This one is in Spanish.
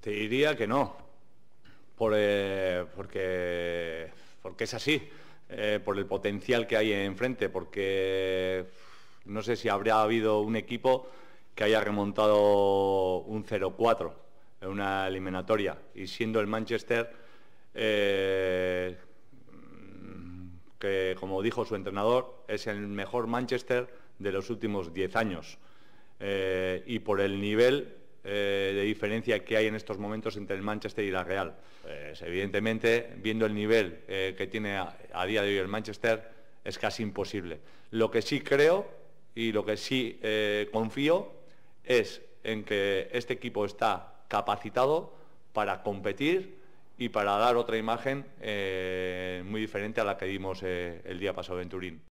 Te diría que no, por, eh, porque, es así, eh, por el potencial que hay enfrente, porque no sé si habría habido un equipo que haya remontado un 0-4 en una eliminatoria, y siendo el Manchester, eh, que como dijo su entrenador, es el mejor Manchester de los últimos 10 años, y por el nivel eh, de diferencia que hay en estos momentos entre el Manchester y la Real. Eh, evidentemente, viendo el nivel eh, que tiene a, día de hoy el Manchester, es casi imposible. Lo que sí creo y lo que sí confío es en que este equipo está capacitado para competir y para dar otra imagen muy diferente a la que dimos el día pasado en Turín.